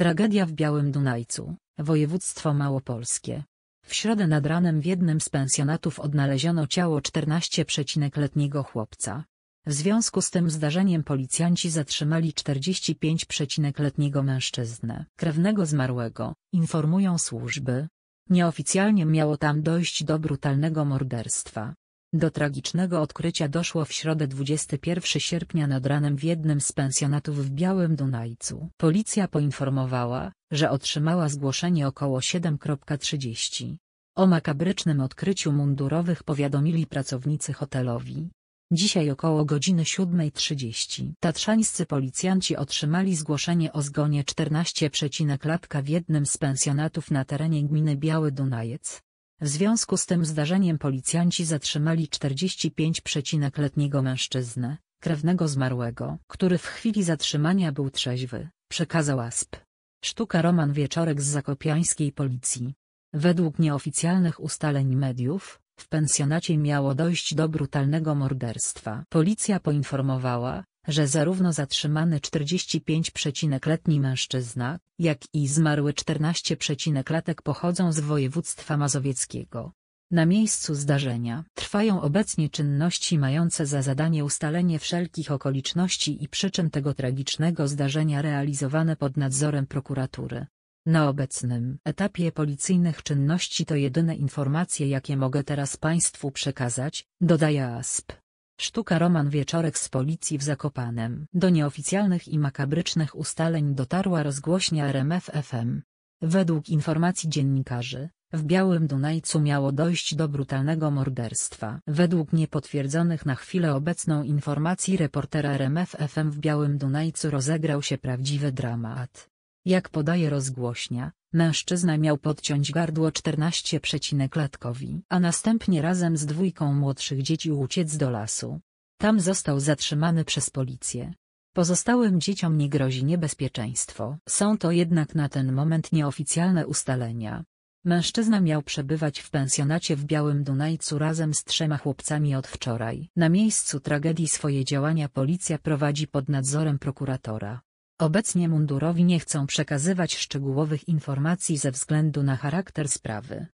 Tragedia w Białym Dunajcu, województwo małopolskie. W środę nad ranem w jednym z pensjonatów odnaleziono ciało 14-letniego chłopca. W związku z tym zdarzeniem policjanci zatrzymali 45-letniego mężczyznę, krewnego zmarłego, informują służby. Nieoficjalnie miało tam dojść do brutalnego morderstwa. Do tragicznego odkrycia doszło w środę 21 sierpnia nad ranem w jednym z pensjonatów w Białym Dunajcu. Policja poinformowała, że otrzymała zgłoszenie około 7.30. O makabrycznym odkryciu mundurowych powiadomili pracownicy hotelowi. Dzisiaj około godziny 7.30 tatrzańscy policjanci otrzymali zgłoszenie o zgonie 14 latka w jednym z pensjonatów na terenie gminy Biały Dunajec. W związku z tym zdarzeniem policjanci zatrzymali 45-letniego mężczyznę, krewnego zmarłego, który w chwili zatrzymania był trzeźwy, przekazał ASP. Sztuka Roman Wieczorek z zakopiańskiej policji. Według nieoficjalnych ustaleń mediów, w pensjonacie miało dojść do brutalnego morderstwa. Policja poinformowała, że zarówno zatrzymany 45 letni mężczyzna, jak i zmarły 14 latek pochodzą z województwa mazowieckiego. Na miejscu zdarzenia trwają obecnie czynności mające za zadanie ustalenie wszelkich okoliczności i przyczyn tego tragicznego zdarzenia realizowane pod nadzorem prokuratury. Na obecnym etapie policyjnych czynności to jedyne informacje jakie mogę teraz Państwu przekazać, dodaje ASP. Sztuka Roman Wieczorek z policji w Zakopanem. Do nieoficjalnych i makabrycznych ustaleń dotarła rozgłośnia RMF FM. Według informacji dziennikarzy, w Białym Dunajcu miało dojść do brutalnego morderstwa. Według niepotwierdzonych na chwilę obecną informacji reportera RMF FM w Białym Dunajcu rozegrał się prawdziwy dramat. Jak podaje rozgłośnia, Mężczyzna miał podciąć gardło 14 latkowi, a następnie razem z dwójką młodszych dzieci uciec do lasu. Tam został zatrzymany przez policję. Pozostałym dzieciom nie grozi niebezpieczeństwo. Są to jednak na ten moment nieoficjalne ustalenia. Mężczyzna miał przebywać w pensjonacie w Białym Dunajcu razem z trzema chłopcami od wczoraj. Na miejscu tragedii swoje działania policja prowadzi pod nadzorem prokuratora. Obecnie mundurowi nie chcą przekazywać szczegółowych informacji ze względu na charakter sprawy.